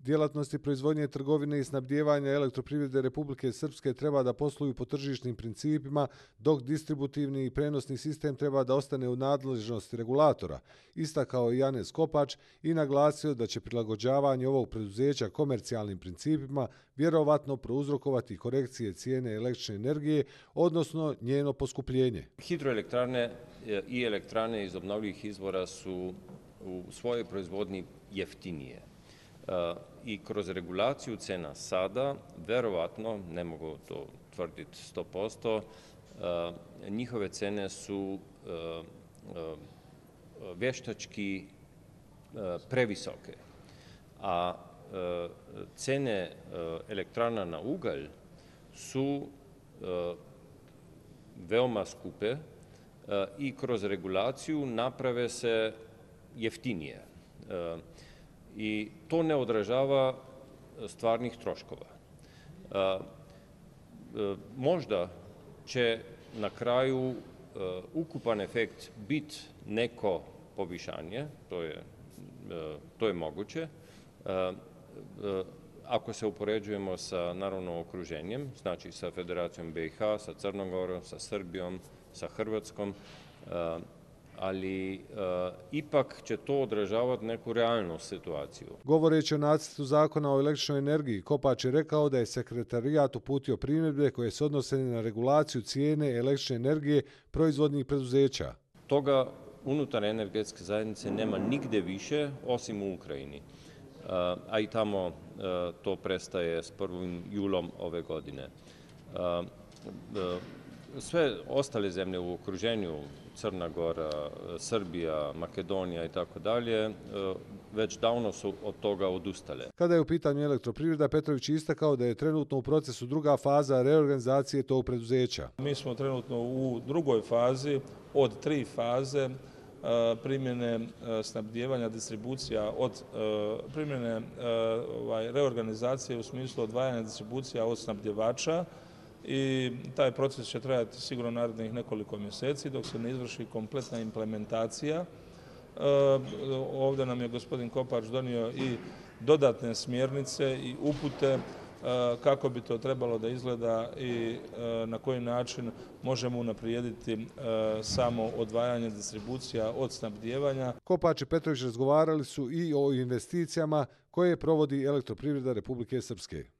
Djelatnosti proizvodnje trgovine i snabdjevanja elektroprivrede Republike Srpske treba da posluju po tržišnim principima, dok distributivni i prenosni sistem treba da ostane u nadležnosti regulatora, istakao i Janez Kopač i naglasio da će prilagođavanje ovog preduzeća komercijalnim principima vjerovatno prouzrokovati korekcije cijene električne energije, odnosno njeno poskupljenje. Hidroelektrane e, i elektrane iz obnovljivih izvora su u svojoj proizvodni jeftinije Eh, i kroz regulaciju cena sada, verovatno, ne mogu to tvrditi 100%, eh, njihove cene su eh, veštački previsoke. A cene elektrana na ugalj su veoma skupe i kroz regulaciju naprave se jeftinije. Uh, i to ne odražava e, stvarnih troškova. E, e, možda će na kraju ukupan efekt bit neko povišanje, to je, to je moguće, ako se upoređujemo sa naravno okruženjem, znači sa Federacijom BiH, sa Crnogorom, sa Srbijom, sa Hrvatskom, ali e, ipak će to odražavati neku realnu situaciju. Govoreći o nacitu zakona o električnoj energiji, Kopač je rekao da je sekretarijat uputio primjedbe koje se odnose na regulaciju cijene električne energije proizvodnih preduzeća. Toga unutar energetske zajednice nema nigde više osim u Ukrajini, e, a i tamo e, to prestaje s prvim julom ove godine sve ostale zemlje u okruženju, Crna Gora, Srbija, Makedonija i tako dalje, e, već davno su od toga odustale. Kada je u pitanju elektroprivreda, Petrović je istakao da je trenutno u procesu druga faza reorganizacije tog preduzeća. Mi smo trenutno u drugoj fazi od tri faze e, primjene e, snabdjevanja distribucija od primjene ovaj, reorganizacije u smislu odvajanja distribucija od snabdjevača i taj proces će trajati sigurno narednih nekoliko mjeseci dok se ne izvrši kompletna implementacija. E, ovdje nam je gospodin Kopač donio i dodatne smjernice i upute e, kako bi to trebalo da izgleda i e, na koji način možemo naprijediti samo odvajanje distribucija od snabdjevanja. Kopač i Petrović razgovarali su i o investicijama koje provodi elektroprivreda Republike Srpske.